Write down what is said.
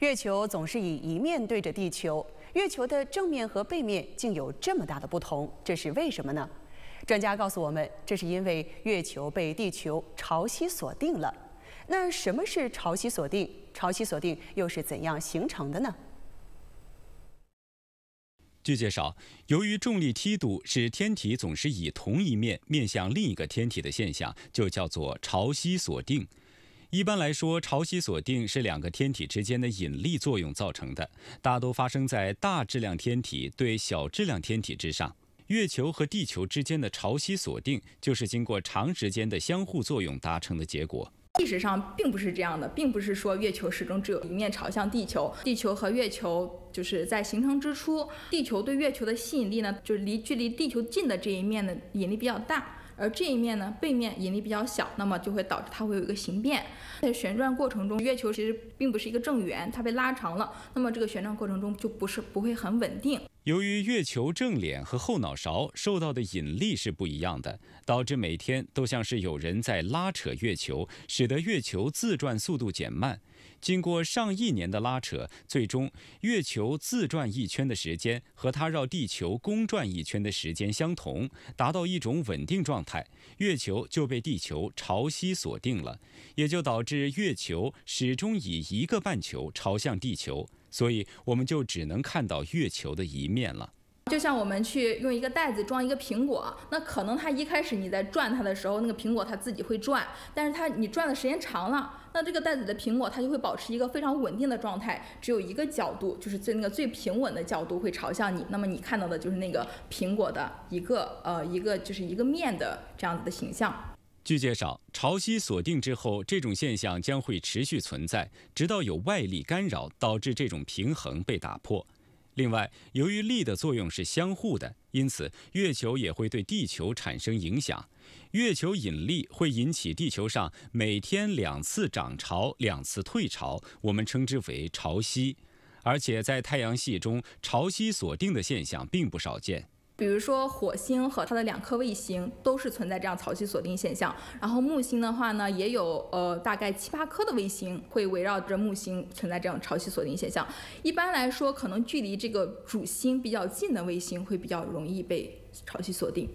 月球总是以一面对着地球，月球的正面和背面竟有这么大的不同，这是为什么呢？专家告诉我们，这是因为月球被地球潮汐锁定了。那什么是潮汐锁定？潮汐锁定又是怎样形成的呢？据介绍，由于重力梯度使天体总是以同一面面向另一个天体的现象，就叫做潮汐锁定。一般来说，潮汐锁定是两个天体之间的引力作用造成的，大都发生在大质量天体对小质量天体之上。月球和地球之间的潮汐锁定就是经过长时间的相互作用达成的结果。历史上并不是这样的，并不是说月球始终只有一面朝向地球。地球和月球就是在形成之初，地球对月球的吸引力呢，就是离距离地球近的这一面的引力比较大。而这一面呢，背面引力比较小，那么就会导致它会有一个形变，在旋转过程中，月球其实并不是一个正圆，它被拉长了，那么这个旋转过程中就不是不会很稳定。由于月球正脸和后脑勺受到的引力是不一样的，导致每天都像是有人在拉扯月球，使得月球自转速度减慢。经过上亿年的拉扯，最终月球自转一圈的时间和它绕地球公转一圈的时间相同，达到一种稳定状态，月球就被地球潮汐锁定了，也就导致月球始终以一个半球朝向地球。所以我们就只能看到月球的一面了。就像我们去用一个袋子装一个苹果，那可能它一开始你在转它的时候，那个苹果它自己会转；但是它你转的时间长了，那这个袋子的苹果它就会保持一个非常稳定的状态，只有一个角度，就是最那个最平稳的角度会朝向你。那么你看到的就是那个苹果的一个呃一个就是一个面的这样子的形象。据介绍，潮汐锁定之后，这种现象将会持续存在，直到有外力干扰导致这种平衡被打破。另外，由于力的作用是相互的，因此月球也会对地球产生影响。月球引力会引起地球上每天两次涨潮、两次退潮，我们称之为潮汐。而且，在太阳系中，潮汐锁定的现象并不少见。比如说，火星和它的两颗卫星都是存在这样潮汐锁定现象。然后木星的话呢，也有呃大概七八颗的卫星会围绕着木星存在这样潮汐锁定现象。一般来说，可能距离这个主星比较近的卫星会比较容易被潮汐锁定。